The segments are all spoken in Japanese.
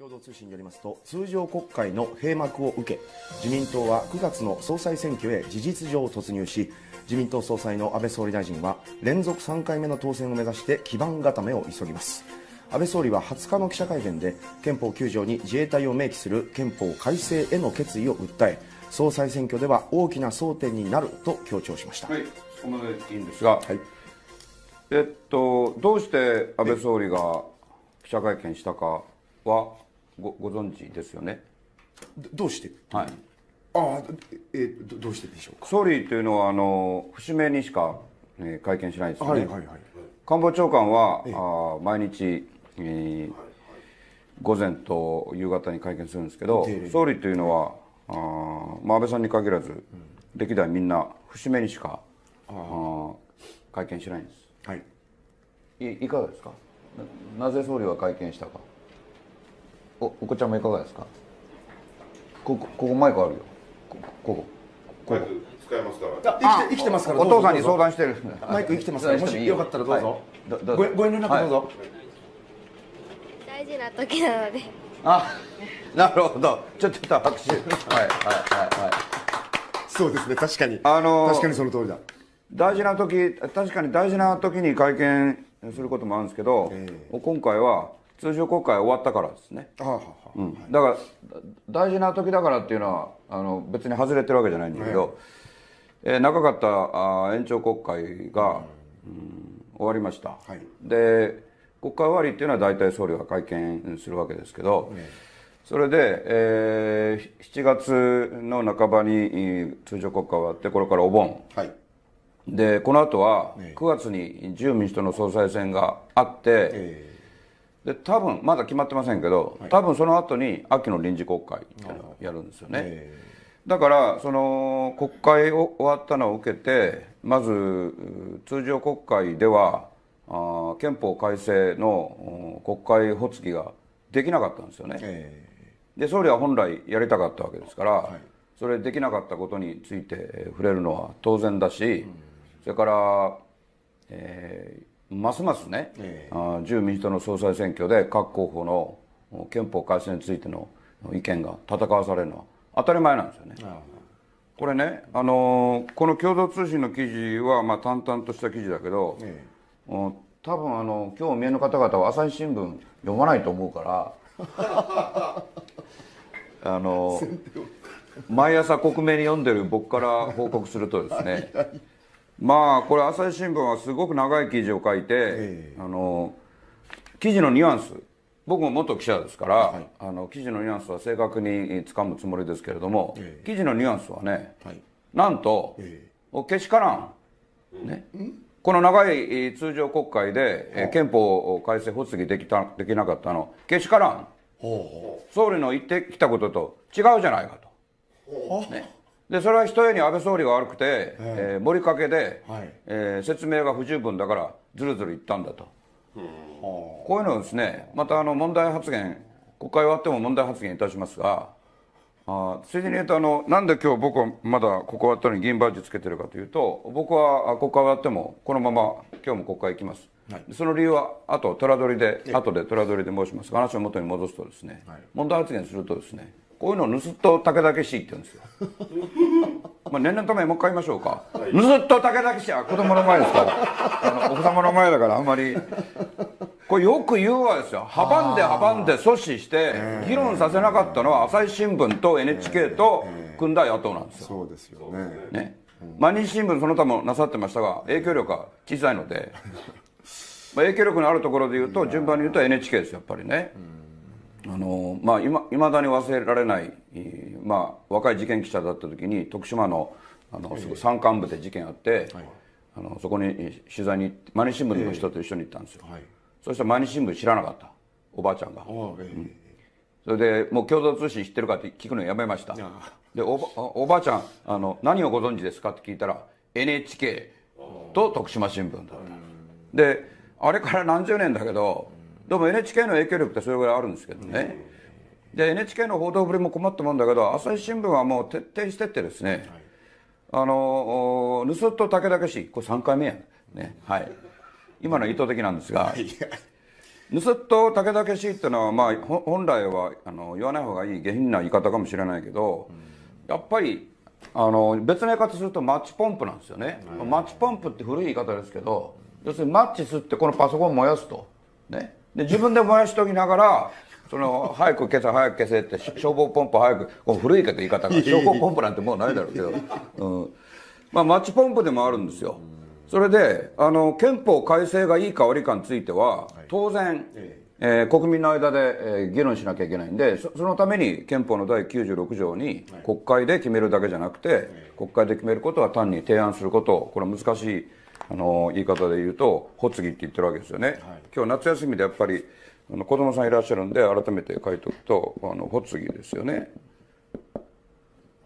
共同通信によりますと通常国会の閉幕を受け自民党は9月の総裁選挙へ事実上突入し自民党総裁の安倍総理大臣は連続3回目の当選を目指して基盤固めを急ぎます安倍総理は20日の記者会見で憲法9条に自衛隊を明記する憲法改正への決意を訴え総裁選挙では大きな争点になると強調しました、はい、そこまでいいんですが、はい、えっと、どうして安倍総理が記者会見したかはごご存知ですよねどうしてはいああえどどうしてでしょうか総理というのはあの節目にしか、ね、会見しないですよね、はいはいはい、官房長官は、ええ、あ毎日、えー、午前と夕方に会見するんですけど総理というのは、あまあ、安倍さんに限らず、うん、歴代みんな節目にしかああ会見しないんです、はい、いいかがですかなぜ総理は会見したかおお子ちゃんもいかがですかここここマイクあるよここここマイク使えますから生きて生きてますからお父さんに相談してる マイク生きてますからもしよかったらどうぞ,、どうぞご遠慮なくどうぞ、大事な時なのであ なるほどちょっと拍手はいはいはいはいそうですね確かにあの確かにその通りだ大事な時確かに大事な時に会見することもあるんですけど、今回は通常国会終わったからですね、うん、だから大事な時だからっていうのはあの別に外れてるわけじゃないんだけど、えー、長かったあ延長国会が、うん、終わりました、はい、で国会終わりっていうのは大体総理が会見するわけですけど、それで、えー、7月の半ばに通常国会終わってこれからお盆、はい、でこの後は9月に自由民主党の総裁選があって、えーで多分まだ決まってませんけど、多分その後に秋の臨時国会っていうのをやるんですよね。だからその国会を終わったのを受けてまず通常国会ではあ憲法改正の国会発議ができなかったんですよね、えー、で総理は本来やりたかったわけですから、はい、それできなかったことについて触れるのは当然だし、うん、それから、えー、ますますね、えー、自由民主党の総裁選挙で各候補の憲法改正についての意見が戦わされるのは当たり前なんですよね。これね、あのー、この共同通信の記事は、まあ、淡々とした記事だけど、え多分あの今日お見えの方々は朝日新聞読まないと思うから あのー、毎朝国名に読んでる僕から報告するとですね まあこれ朝日新聞はすごく長い記事を書いて、えー、あの記事のニュアンス僕も元記者ですから、はい、あの記事のニュアンスは正確につかむつもりですけれども、えー、記事のニュアンスはね、はい、なんと、えー、けしからん、ね、この長い通常国会で、え憲法改正発議できたできなかったのけしからん総理の言ってきたことと違うじゃないかと。ねでそれはひとえに安倍総理が悪くて、ええー、盛りかけで、はい、えー、説明が不十分だからずるずるいったんだと、うん、こういうのをですねまたあの問題発言国会終わっても問題発言いたしますがあついでに言うとあのなんで今日僕はまだここ終わったのに議員バッジつけてるかというと僕は国会終わってもこのまま今日も国会行きます、はい、その理由はあと虎取で後で虎取で申しますが話を元に戻すとですね、はい、問題発言するとですねこういうの盗っ人武田けって言うんですよ まあ念のためもう一回言いましょうか、はい、盗っ人武田けしは子供の前ですからあのお子様の前だからあんまりこれよく言うわですよ阻んで阻んで阻止して議論させなかったのは朝日新聞と NHK と組んだ野党なんですよ、そうですよねね、毎日新聞その他もなさってましたが影響力は小さいので まあ影響力のあるところで言うと順番に言うと NHK ですやっぱりね、うんあのまあ、いまだに忘れられない、まあ、若い事件記者だった時に徳島のあのすご山間部で事件あって、はい、あのそこに取材に毎日新聞の人と一緒に行ったんですよ、えーはい、そしたら毎日新聞知らなかったおばあちゃんが、えーうん、それでもう共同通信知ってるかって聞くのやめましたでおばあちゃんあの何をご存知ですかって聞いたら NHK と徳島新聞だったであれから何十年だけどでも NHK の影響力ってそれぐらいあるんですけどね、で NHK の報道ぶりも困ったもんだけど朝日新聞はもう徹底してってですね、はい、あの盗っ人武々しこれ3回目やねはい今の意図的なんですが盗っ人武々しっていうのは、まあ、本来はあの言わない方がいい下品な言い方かもしれないけど、うん、やっぱりあの別の言い方するとマッチポンプなんですよね、マッチポンプって古い言い方ですけど要するにマッチすってこのパソコン燃やすとねで自分で燃やしときながらその早く消せ早く消せって消防ポンプ早くこ古いけど言い方が消防ポンプなんてもうないだろうけど、うん、まあマッチポンプでもあるんですよそれであの憲法改正がいいか悪いかについては当然、えー、国民の間で、えー、議論しなきゃいけないんでそのために憲法の第96条に国会で決めるだけじゃなくて国会で決めることは単に提案することこれは難しいあの言い方で言うとほつぎって言ってるわけですよね、はい、今日夏休みでやっぱりあの子供さんいらっしゃるんで改めて書いておくとあのほつぎですよね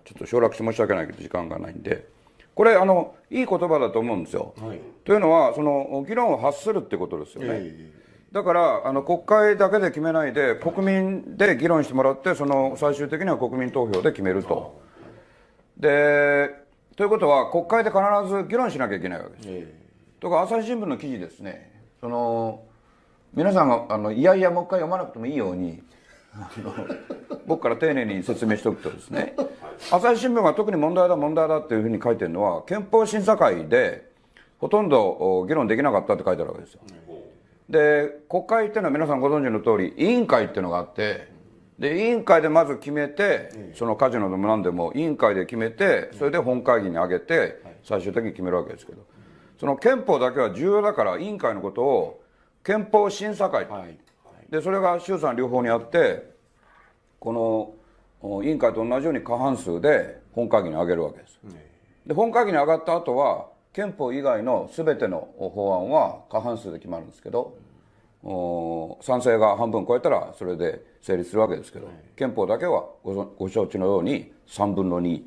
ちょっと省略して申し訳ないけど時間がないんでこれあのいい言葉だと思うんですよ、はい、というのはその議論を発するってことですよね、えー、だからあの国会だけで決めないで国民で議論してもらってその最終的には国民投票で決めるとでということは、国会で必ず議論しなきゃいけないわけです。えー、とか、朝日新聞の記事ですね、その皆さんがあのいやいや、もう一回読まなくてもいいように、僕から丁寧に説明しておくとですね、朝日新聞が特に問題だ、問題だっていうふうに書いてるのは、憲法審査会で、ほとんど議論できなかったって書いてあるわけですよ。で、国会っていうのは皆さんご存知の通り、委員会っていうのがあって、で委員会でまず決めて、そのカジノでも何でも委員会で決めてそれで本会議に上げて最終的に決めるわけですけど、その憲法だけは重要だから委員会のことを憲法審査会、はい、でそれが衆参両方にあってこの委員会と同じように過半数で本会議に上げるわけです、で本会議に上がった後は憲法以外の全ての法案は過半数で決まるんですけど、賛成が半分超えたらそれで成立するわけですけど、憲法だけはご承知のように3分の2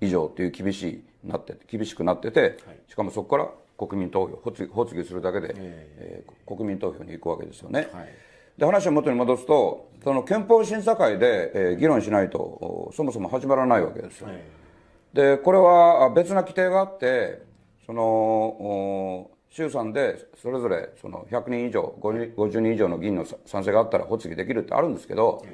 以上という厳しいなって厳しくなってて、しかもそこから国民投票発発議するだけで、えー、国民投票に行くわけですよね。はい、で話を元に戻すとその憲法審査会で、えー、議論しないとそもそも始まらないわけですよ。はい、でこれは別な規定があってその衆参でそれぞれその100人以上50人以上の議員の賛成があったら発議できるってあるんですけど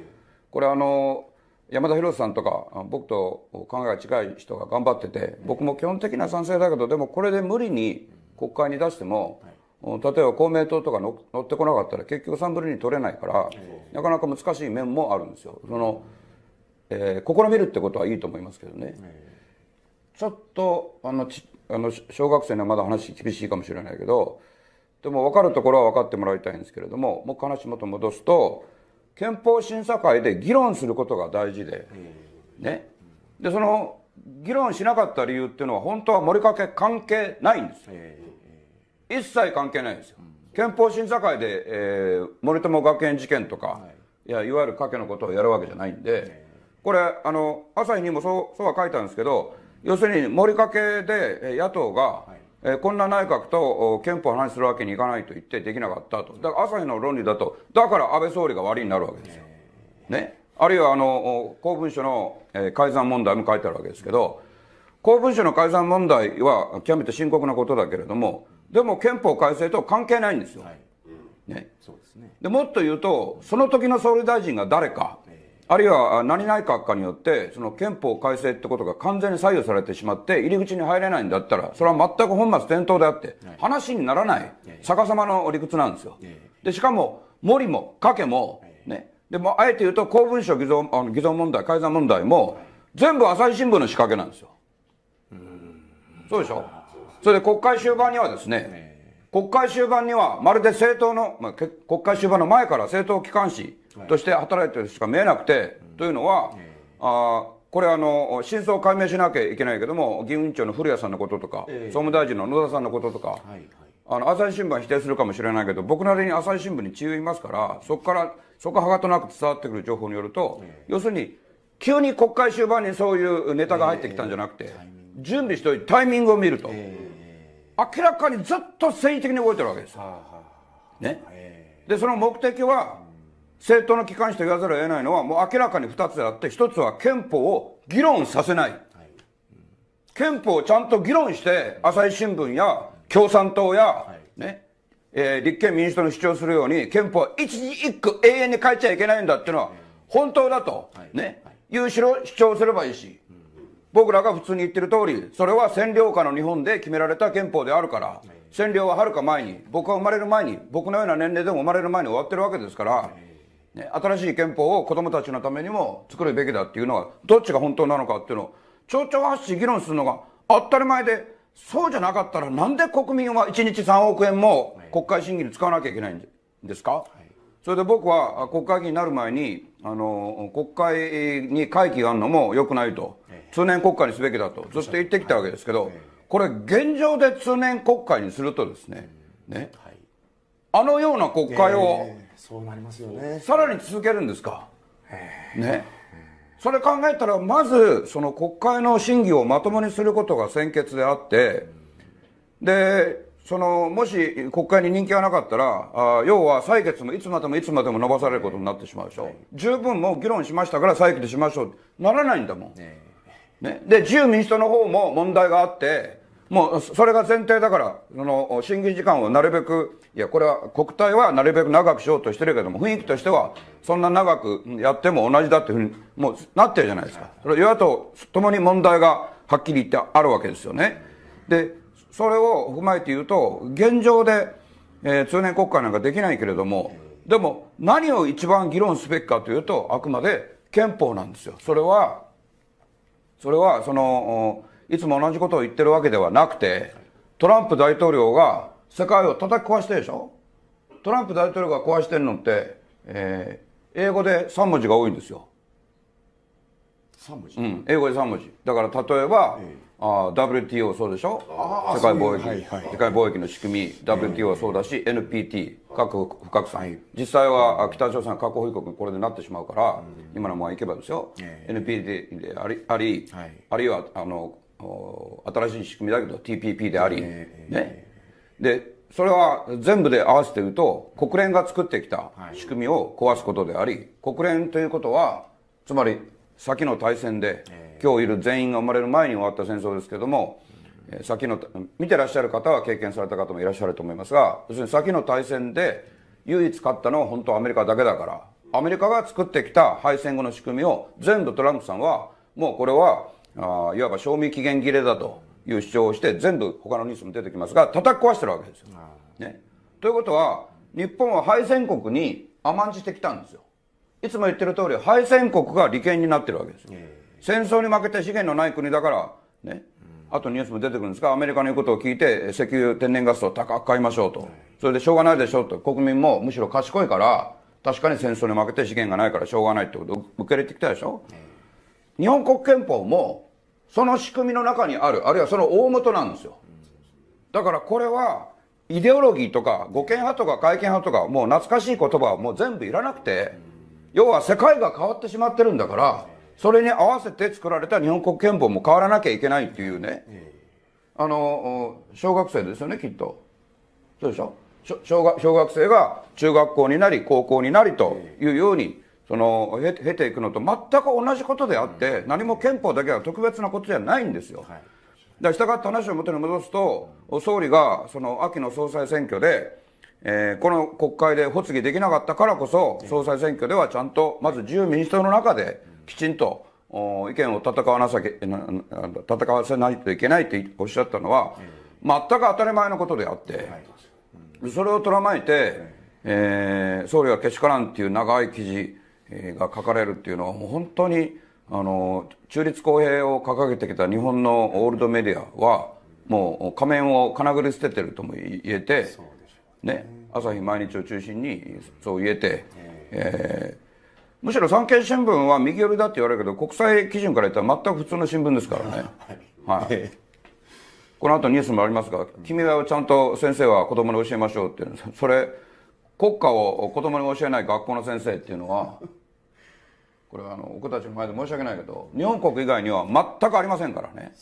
これあの山田博さんとか僕と考えが近い人が頑張ってて僕も基本的な賛成だけどでもこれで無理に国会に出しても例えば公明党とか乗ってこなかったら結局3振に取れないからなかなか難しい面もあるんですよ。そのえ試みるってことはいいと思いますけどね。ちょっとあのちあの小学生にはまだ話厳しいかもしれないけどでも分かるところは分かってもらいたいんですけれどももう話元戻すと憲法審査会で議論することが大事で、ね、でその議論しなかった理由っていうのは本当は森かけ関係ないんですよ、一切関係ないんですよ、憲法審査会で、えー、森友学園事件とか、はい、いやいわゆる賭けのことをやるわけじゃないんで、これあの朝日にもそうそうは書いたんですけど要するに、盛りかけで野党が、えー、こんな内閣と憲法を話するわけにいかないと言ってできなかったと。だから朝日の論理だと、だから安倍総理が悪いになるわけですよ。ね。あるいは、あの、公文書の、え改ざん問題も書いてあるわけですけど、公文書の改ざん問題は極めて深刻なことだけれども、でも憲法改正と関係ないんですよ。はい、ね。そうですね。で、もっと言うと、その時の総理大臣が誰か、あるいは何々閣下によって、その憲法改正ってことが完全に左右されてしまって、入り口に入れないんだったら、それは全く本末転倒であって、話にならない、逆さまの理屈なんですよ。で、しかも、森も、賭けも、ね、でも、あえて言うと、公文書偽造あの偽造問題、改ざん問題も、全部朝日新聞の仕掛けなんですよ。そうでしょそれで国会終盤にはですね、国会終盤には、まるで政党の、まあ、国会終盤の前から政党機関紙、として働いてるしか見えなくて、というのは、あこれあの真相を解明しなきゃいけないけども議員長の古谷さんのこととか、総務大臣の野田さんのこととか、あの朝日新聞は否定するかもしれないけど僕なりに朝日新聞に血を言いますからそこからそこはがとなく伝わってくる情報によると、要するに急に国会終盤にそういうネタが入ってきたんじゃなくて、準備しておいてタイミングを見ると、明らかにずっと政治的に動いてるわけです、ねでその目的は政党の機関紙と言わざるを得ないのは、もう明らかに2つであって、1つは憲法を議論させない。憲法をちゃんと議論して、朝日新聞や共産党や、ね、えー、立憲民主党の主張するように、憲法は一時一句永遠に変えちゃいけないんだっていうのは、本当だと、ね、いうしろ主張すればいいし、僕らが普通に言ってる通り、それは占領下の日本で決められた憲法であるから、占領ははるか前に、僕は生まれる前に、僕のような年齢でも生まれる前に終わってるわけですから、ね、新しい憲法を子供たちのためにも作るべきだっていうのは、どっちが本当なのかっていうのを、町長発信議論するのが当たり前で、そうじゃなかったらなんで国民は1日3億円も国会審議に使わなきゃいけないんですか、はい、それで僕は国会議員になる前に、あの、国会に会期があるのも良くないと、通年国会にすべきだと、そして言ってきたわけですけど、これ現状で通年国会にするとですね、ね、あのような国会をそうなりますよねさらに続けるんですかねそれ考えたらまずその国会の審議をまともにすることが先決であってでそのもし国会に人気がなかったらあ要は採決もいつまでもいつまでも伸ばされることになってしまうでしょ、はい、十分もう議論しましたから採決しましょうならないんだもん、ね、で自由民主党の方も問題があってもうそれが前提だから、その審議時間をなるべく、いや、これは国体はなるべく長くしようとしてるけども、雰囲気としては、そんな長くやっても同じだっていうふうに、もうなってるじゃないですか。それ与野党ともに問題がはっきり言ってあるわけですよね。で、それを踏まえて言うと、現状で、えー、通年国会なんかできないけれども、でも何を一番議論すべきかというと、あくまで憲法なんですよ。それは、それは、その、いつも同じことを言ってるわけではなくて、トランプ大統領が世界を叩き壊してでしょトランプ大統領が壊してるのって、えー、英語で3文字が多いんですよ。3文字、うん、英語で3文字。だから例えば、えーあ WTO そうでしょ世界貿易、はいはい、世界貿易の仕組み、WTO はそうだし、えー、NPT、核不拡散、はい、実際は北朝鮮核保有国にこれでなってしまうから、うん、今のままいけばですよ、えー、NPT であり、あり、はい、あるいはあの新しい仕組みだけど TPP であり、ね、でそれは全部で合わせて言うと国連が作ってきた仕組みを壊すことであり国連ということはつまり先の大戦で今日いる全員が生まれる前に終わった戦争ですけども先の見てらっしゃる方は経験された方もいらっしゃると思いますが要するに先の大戦で唯一勝ったのは本当アメリカだけだからアメリカが作ってきた敗戦後の仕組みを全部トランプさんはもうこれはあいわば賞味期限切れだという主張をして全部他のニュースも出てきますが叩き壊してるわけですよ。ね、ということは日本は敗戦国に甘んじてきたんですよ。いつも言ってる通り敗戦国が利権になってるわけですよ。戦争に負けて資源のない国だから、ね、あとニュースも出てくるんですがアメリカの言うことを聞いて石油天然ガスを高く買いましょうと。それでしょうがないでしょうと国民もむしろ賢いから確かに戦争に負けて資源がないからしょうがないってことを受け入れてきたでしょ。日本国憲法もその仕組みの中にあるあるいはその大元なんですよだからこれはイデオロギーとか護憲派とか改憲派とかもう懐かしい言葉はもう全部いらなくて要は世界が変わってしまってるんだからそれに合わせて作られた日本国憲法も変わらなきゃいけないっていうねあの小学生ですよねきっとそうでしょ小学小学生が中学校になり高校になりというようにその経ていくのと全く同じことであって、何も憲法だけは特別なことじゃないんですよ。はいだしたがって話を元に戻すと、総理がその秋の総裁選挙で、えー、この国会で発議できなかったからこそ、総裁選挙ではちゃんと、まず自由民主党の中できちんと意見を戦わなさけ戦わせないといけないっておっしゃったのは、全く当たり前のことであって、それをとらまえて、えー、総理はけしからんっていう長い記事、が書かれるっていうのはもう本当にあの中立公平を掲げてきた日本のオールドメディアはもう仮面をかなぐり捨ててるとも言えて、ね、朝日毎日を中心にそう言えて、えむしろ産経新聞は右寄りだって言われるけど国際基準から言ったら全く普通の新聞ですからね。はいこの後ニュースもありますが、君はちゃんと先生は子供に教えましょうっていう、それ、国家を子供に教えない学校の先生っていうのは、これはあのおたちの前で申し訳ないけど日本国以外には全くありませんからね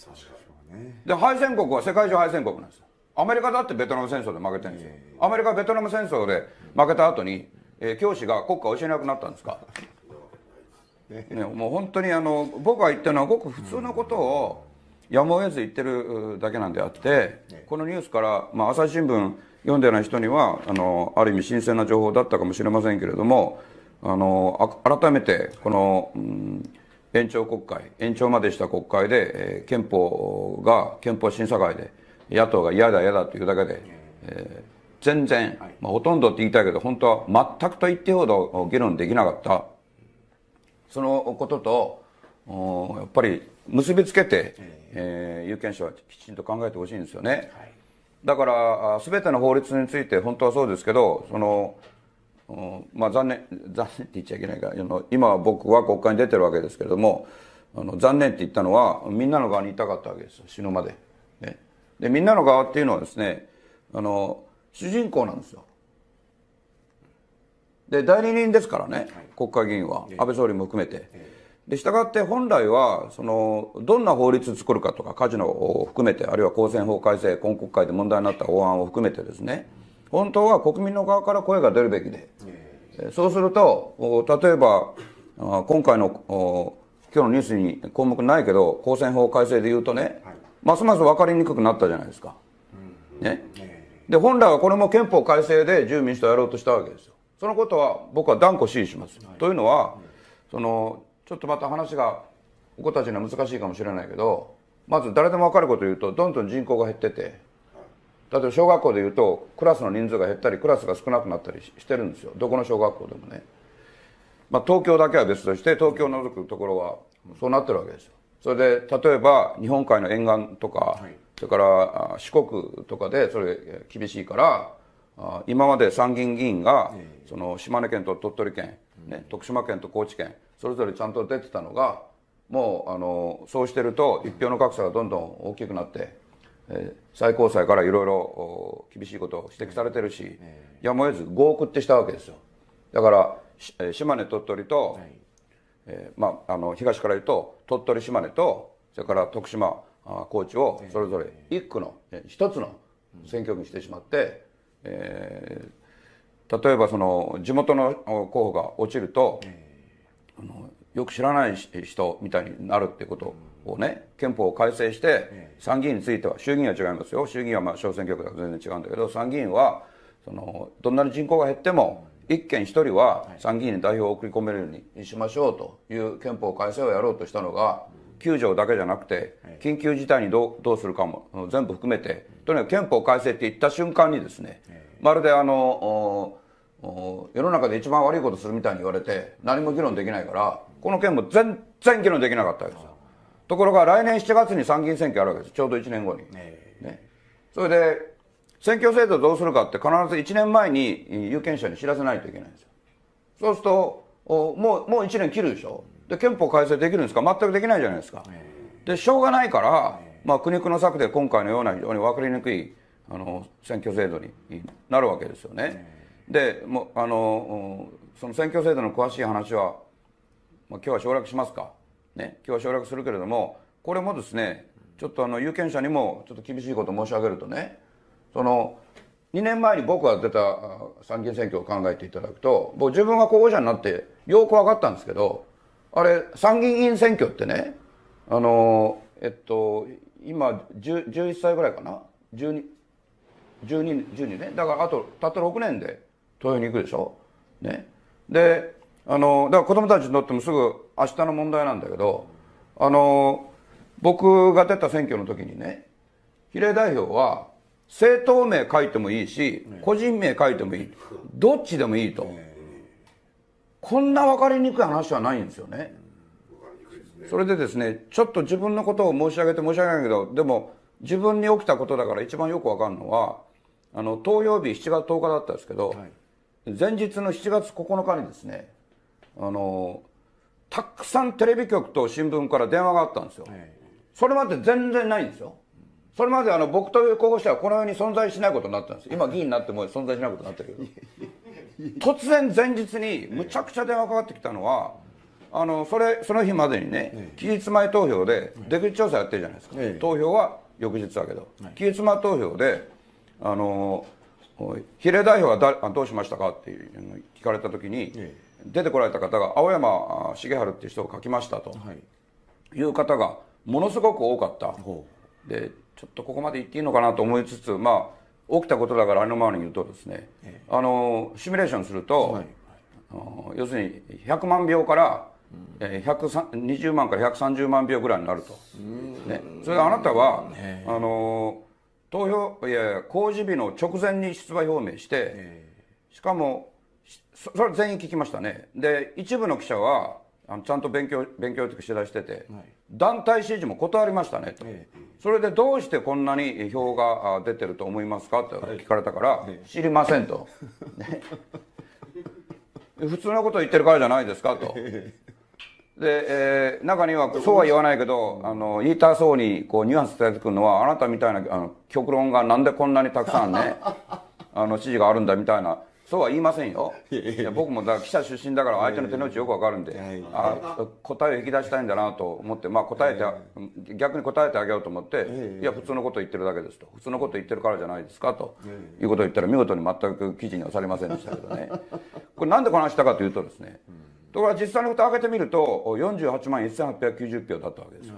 で敗戦国は世界中敗戦国なんですアメリカだってベトナム戦争で負けてるんですよアメリカベトナム戦争で負けた後に、えー、教師が国家を教えなくなったんですか、ね、もう本当にあの僕が言ってるのはごく普通のことをやむを得ず言ってるだけなんであってこのニュースから、まあ、朝日新聞読んでない人にはあのある意味新鮮な情報だったかもしれませんけれどもあの改めてこの、うん、延長国会延長までした国会で、えー、憲法が憲法審査会で野党が嫌だ嫌だというだけで、えー、全然、まあ、ほとんどって言いたいけど本当は全くと言ってほど議論できなかったそのこととおやっぱり結びつけて、えー、有権者はきちんと考えてほしいんですよね、はい、だからすべての法律について本当はそうですけどそのまあ残念 残念って言っちゃいけないから今は僕は国会に出てるわけですけれどもあの残念って言ったのはみんなの側にいたかったわけですよ死ぬまで。ね、でみんなの側っていうのはですねあの主人公なんですよ。で代理人ですからね、国会議員は、安倍総理も含めて。でしたがって本来はそのどんな法律作るかとかカジノを含めてあるいは公選法改正今国会で問題になった法案を含めてですね、本当は国民の側から声が出るべきで、そうすると、例えば、今回の、今日のニュースに項目ないけど、公選法改正で言うとね、はい、ますます分かりにくくなったじゃないですか。ね。で、本来はこれも憲法改正で自由民主党やろうとしたわけですよ。そのことは僕は断固支持します。はい、というのは、その、ちょっとまた話が、お子たちには難しいかもしれないけど、まず誰でも分かることを言うと、どんどん人口が減ってて、例えば小学校でいうとクラスの人数が減ったりクラスが少なくなったりしてるんですよどこの小学校でもね、まあ、東京だけは別として東京を除くところはそうなってるわけですよそれで例えば日本海の沿岸とか、はい、それから四国とかでそれ厳しいから今まで参議院議員がその島根県と鳥取県、ね、徳島県と高知県それぞれちゃんと出てたのがもうあのそうしてると一票の格差がどんどん大きくなって最高裁からいろいろ厳しいことを指摘されてるし、やむを得ず5億ってしたわけですよだから島根鳥取と、はい、えー、まあ、あの東から言うと鳥取島根とそれから徳島高知をそれぞれ一区の一つの選挙区にしてしまって、えー、例えばその地元の候補が落ちると、あのよく知らない人みたいになるってことをね憲法を改正して参議院については衆議院は違いますよ衆議院はまあ小選挙区だは全然違うんだけど参議院はそのどんなに人口が減っても一県一人は参議院に代表を送り込めるようにしましょうという憲法改正をやろうとしたのが9条だけじゃなくて緊急事態にどうどうするかも全部含めてとにかく憲法改正って言った瞬間にですねまるであの世の中で一番悪いことするみたいに言われて何も議論できないからこの件も全然議論できなかったわけですよ。ところが来年7月に参議院選挙あるわけですちょうど1年後に、えー、ね、それで選挙制度どうするかって必ず1年前に有権者に知らせないといけないんですよそうするとおもうもう1年切るでしょで憲法改正できるんですか全くできないじゃないですか、えー、でしょうがないから、えー、まあ、苦肉の策で今回のような非常に分かりにくいあの選挙制度になるわけですよね、でもあのその選挙制度の詳しい話は、まあ、今日は省略しますかね、今日は省略するけれどもこれもですねちょっとあの有権者にもちょっと厳しいこと申し上げるとねその2年前に僕が出た参議院選挙を考えていただくと僕自分が候補者になってよく分かったんですけどあれ参議院選挙ってねあのえっと今11歳ぐらいかな1212 1ねだからあとたった6年で投票に行くでしょねであのだから子供たちにとってもすぐ明日の問題なんだけどあの僕が出た選挙の時にね比例代表は政党名書いてもいいし個人名書いてもいいどっちでもいいとこんな分かりにくい話はないんですよねそれでですねちょっと自分のことを申し上げて申し訳ないけどでも自分に起きたことだから一番よく分かるのはあの投票日7月10日だったんですけど、前日の7月9日にですねあのたくさんテレビ局と新聞から電話があったんですよ、それまで全然ないんですよそれまであの僕という候補者はこの世に存在しないことになったんです今議員になっても存在しないことになってるけど 突然前日にむちゃくちゃ電話かかってきたのはあのそれその日までにね期日前投票で出口調査やってるじゃないですか、投票は翌日だけど、期日前投票であの比例代表はどうしましたかっていう聞かれた時に、出てこられた方が青山茂春っていう人を書きましたという方がものすごく多かった、はい、でちょっとここまで言っていいのかなと思いつつまあ起きたことだからあのままに言うとですね、ええ、あのシミュレーションすると、はい、要するに100万秒から120万から130万秒ぐらいになると、ね、それであなたは、あの投票いや公示日の直前に出馬表明して、しかもそれ全員聞きましたねで一部の記者はあのちゃんと勉強勉強と取材してて、はい、団体支持も断りましたねと、ええ、それでどうしてこんなに票が出てると思いますかと聞かれたから、え、知りませんと、普通のこと言ってるからじゃないですかと。で、えー、中にはそうは言わないけど、あの言いたそうにこうニュアンス伝えてくるのはあなたみたいなあの極論がなんでこんなにたくさんね あの支持があるんだみたいなそうは言いませんよいや僕もだ記者出身だから相手の手の内よくわかるんであ答えを引き出したいんだなと思ってまあ答えて逆に答えてあげようと思っていや普通のこと言ってるだけですと普通のこと言ってるからじゃないですかということを言ったら見事に全く記事にはされませんでしたけどねこれなんでこの話したかというとですねところが実際の蓋を開けてみると48万1890票だったわけです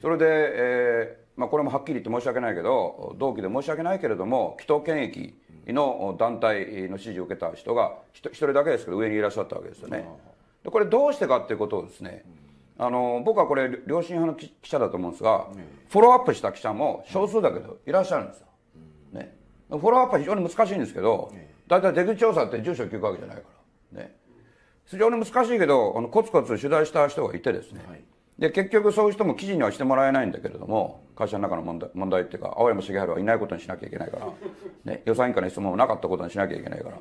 それで、えーまあ、これもはっきり言って申し訳ないけど同期で申し訳ないけれども紀藤権益の団体の支持を受けた人が一人だけですけど上にいらっしゃったわけですよね。でこれどうしてかっていうことをですね、あの僕はこれ良心派の記者だと思うんですが、フォローアップした記者も少数だけどいらっしゃるんですよ。ね、フォローアップは非常に難しいんですけど、大体出口調査って住所を聞くわけじゃないから、ね、非常に難しいけどあのコツコツ取材した人がいてですね、はいで結局そういう人も記事にはしてもらえないんだけれども会社の中の問題問題っていうか青山茂治はいないことにしなきゃいけないから、ね、予算委員会の質問もなかったことにしなきゃいけないから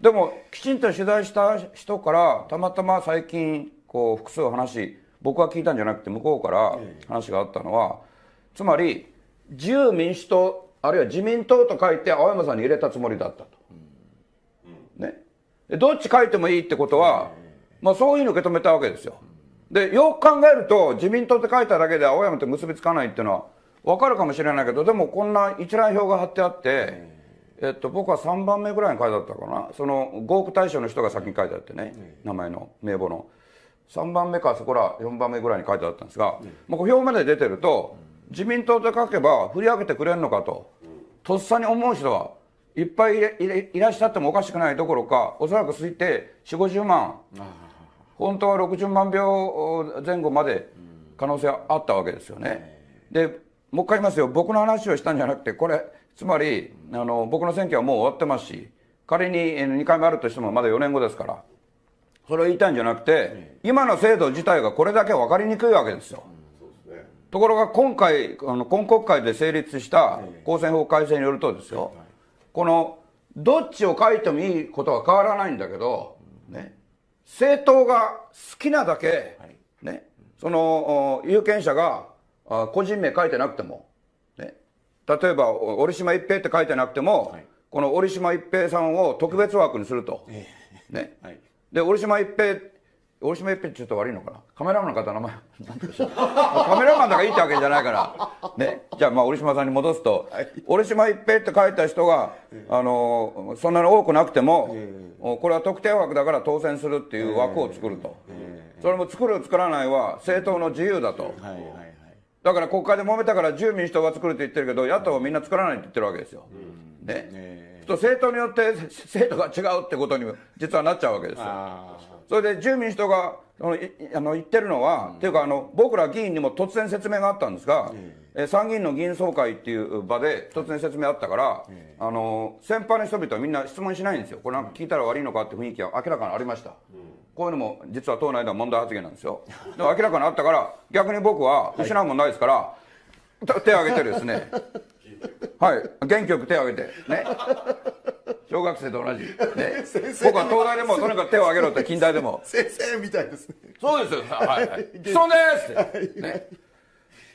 でもきちんと取材した人からたまたま最近こう複数話僕は聞いたんじゃなくて向こうから話があったのはつまり自由民主党あるいは自民党と書いて青山さんに入れたつもりだったと、ね、どっち書いてもいいってことは、まあ、そういうふうに受け止めたわけですよ。で、よく考えると、自民党って書いただけで青山と結びつかないっていうのは、わかるかもしれないけど、でもこんな一覧表が貼ってあって、えっと、僕は3番目ぐらいに書いてあったかな。その、5億対象の人が先に書いてあってね、名前の、名簿の。3番目か、そこら4番目ぐらいに書いてあったんですが、もう表まで出てると、自民党で書けば振り上げてくれるのかと、とっさに思う人はいっぱいいらっしゃってもおかしくないどころか、おそらく推定4、50万。本当は60万票前後まで可能性はあったわけですよね。で、もう一回言いますよ、僕の話をしたんじゃなくて、これ、つまりあの僕の選挙はもう終わってますし、仮に2回目あるとしてもまだ4年後ですから、それを言いたいんじゃなくて、今の制度自体がこれだけ分かりにくいわけですよ。ところが今回、あの今国会で成立した公選法改正によるとですよ、このどっちを書いてもいいことは変わらないんだけど、ね、政党が好きなだけ、はい、ね、その有権者があ個人名書いてなくても、ね、例えば折島一平って書いてなくても、はい、この折島一平さんを特別枠にすると、えね、はい、で折島一平大島一平ちょっと悪いのかなカメラマンの方名前何 でしょうカメラマンだからいいってわけじゃないからねじゃあまあ折島さんに戻すと、はい、折島一平って書いた人が、あのそんなに多くなくても、これは特定枠だから当選するっていう枠を作ると、それも作る作らないは政党の自由だと、はいはいはい、だから国会で揉めたから自由民主党が作るって言ってるけど野党はみんな作らないって言ってるわけですよ、うん、ね、えー、と政党によって政党が違うってことに実はなっちゃうわけですよそれで自由民主党がそのあの言ってるのは、っていうかあの僕ら議員にも突然説明があったんですが、え参議院の議員総会っていう場で突然説明あったから、あの先輩の人々はみんな質問しないんですよこれなんか聞いたら悪いのかって雰囲気は明らかにありました、こういうのも実は党内では問題発言なんですよでも明らかにあったから逆に僕は失うもんないですから、手を挙げてですね はい元気よく手を挙げてね小学生と同じ、ね、僕は東大でもとにかく手を挙げろって近代でも先生みたいですねそうですよはい、はい、既存ですって、ね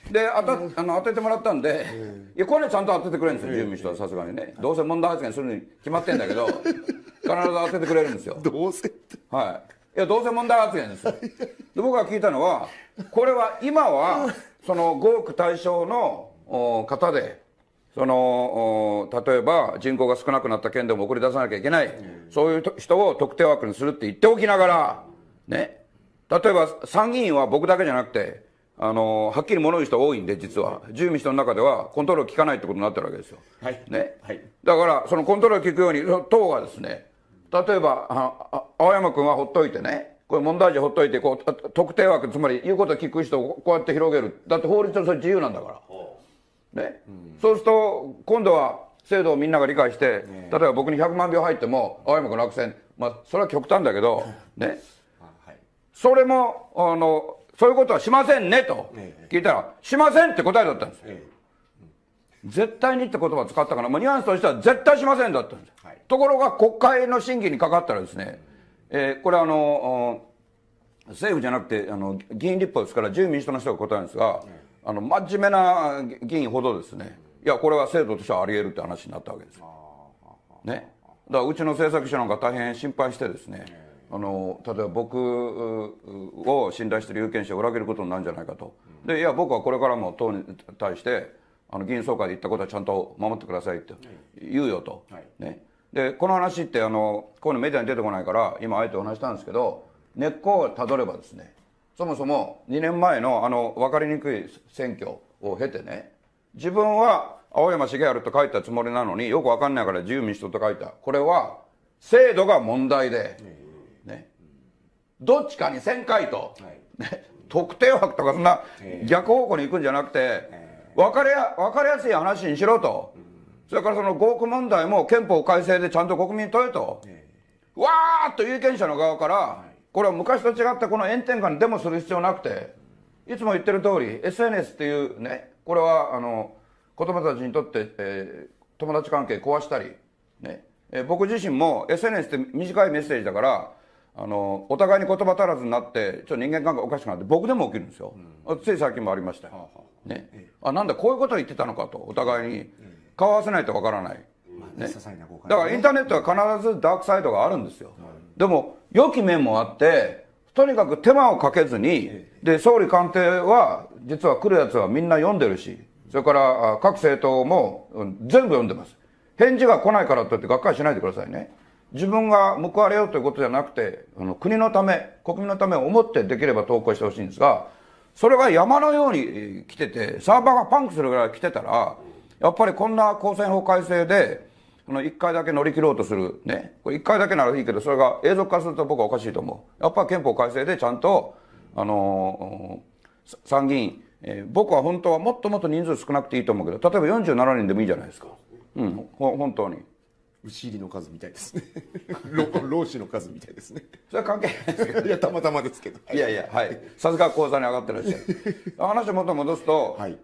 で当たあの当ててもらったんで、えー、いやこれちゃんと当ててくれるんですよ、えー、住民はさすがにね、どうせ問題発言するに決まってんだけど必ず当ててくれるんですよどうせってはいいやどうせ問題発言ですよで僕が聞いたのはこれは今はその5億対象の方でその、例えば人口が少なくなった県でも送り出さなきゃいけない、そういう人を特定枠にするって言っておきながら、ね、例えば参議院は僕だけじゃなくて、あのはっきり物言う人多いんで、実は、住民人の中ではコントロール効かないってことになってるわけですよ、はいねはい、だから、そのコントロール効くように、党がですね、例えば、あ青山君はほっといてね、これ、問題児ほっといてこう、特定枠、つまり言うこと聞く人をこうやって広げる、だって法律はそれ自由なんだから。ね、そうすると今度は制度をみんなが理解して、例えば僕に100万票入っても青山君落選、まあ、それは極端だけど、ね、それもあのそういうことはしませんねと聞いたら、しませんって答えだったんですよ。絶対にって言葉を使ったから、まあ、ニュアンスとしては絶対しませんだったんです、はい、ところが国会の審議にかかったらですね、えー、これあの政府じゃなくてあの議員立法ですから自由民主党の人が答えるんですが、あの真面目な議員ほどですねいやこれは制度としてはあり得るって話になったわけですねだからうちの政策者なんか大変心配してですねあの例えば僕を信頼している有権者を裏切ることになるんじゃないかとでいや僕はこれからも党に対してあの議員総会で言ったことはちゃんと守ってくださいって言うよと、ね、でこの話ってあのこういうのメディアに出てこないから今あえてお話したんですけど根っこをたどればですねそもそも2年前のあの分かりにくい選挙を経てね自分は青山茂治と書いたつもりなのによく分かんないから自由民主党と書いたこれは制度が問題で、ね、どっちかに1000回と、ね、特定枠とかそんな逆方向に行くんじゃなくて分かりや分かりやすい話にしろとそれからその合区問題も憲法改正でちゃんと国民問えとわーっと有権者の側から。これは昔と違ってこの炎天下にデモする必要なくて、いつも言ってる通り、SNS っていうね、これはあの子供たちにとって、えー、友達関係壊したり、ねえー、僕自身も SNS って短いメッセージだから、あのお互いに言葉足らずになってちょっと人間関係おかしくなって僕でも起きるんですよ、うん、つい最近もありました、はあはあ、ね、ええ、あなんだこういうこと言ってたのかとお互いに顔合わせないとわからない、あね、だからインターネットは必ずダークサイドがあるんですよ、うん、でも良き面もあって、とにかく手間をかけずに、で、総理官邸は、実は来るやつはみんな読んでるし、それから各政党も全部読んでます。返事が来ないからといってがっかりしないでくださいね。自分が報われようということじゃなくて、あの国のため、国民のためを思ってできれば投稿してほしいんですが、それが山のように来てて、サーバーがパンクするぐらい来てたら、やっぱりこんな公選法改正で、この1回だけ乗り切ろうとする、ね、一1回だけならいいけど、それが永続化すると僕はおかしいと思う。やっぱり憲法改正でちゃんと、あのー、参議院、えー、僕は本当はもっともっと人数少なくていいと思うけど、例えば47人でもいいじゃないですか。うん、ほ本当に。牛入りの数みたいですね 老子の数みたいですねそれは関係ないですけど いやたまたまですけどいやいやはいさすが口座に上がってらっしゃる 話を元戻すと、はい、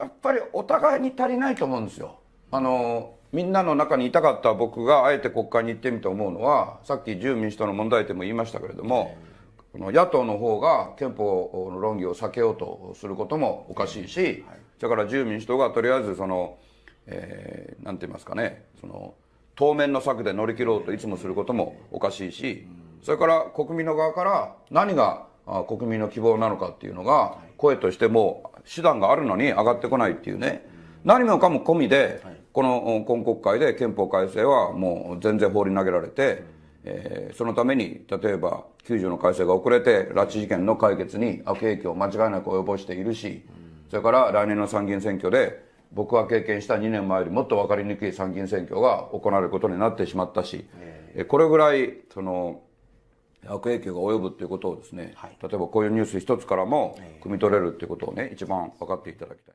やっぱりお互いに足りないと思うんですよあのみんなの中にいたかった僕があえて国会に行ってみて思うのはさっき自由民主党の問題点も言いましたけれども、この野党の方が憲法の論議を避けようとすることもおかしいし、だから自由民主党がとりあえずその、えー、なんて言いますかねその当面の策で乗り切ろうといつもすることもおかしいし、それから国民の側から何が国民の希望なのかっていうのが声としても手段があるのに上がってこないっていうね、何もかも込みでこの今国会で憲法改正はもう全然放り投げられて、えー、そのために例えば9条の改正が遅れて拉致事件の解決に悪影響を間違いなく及ぼしているし、それから来年の参議院選挙で僕が経験した2年前よりもっと分かりにくい参議院選挙が行われることになってしまったし、えー、これぐらいその悪影響が及ぶということをですね、はい、例えばこういうニュース一つからも汲み取れるということをね一番分かっていただきたい。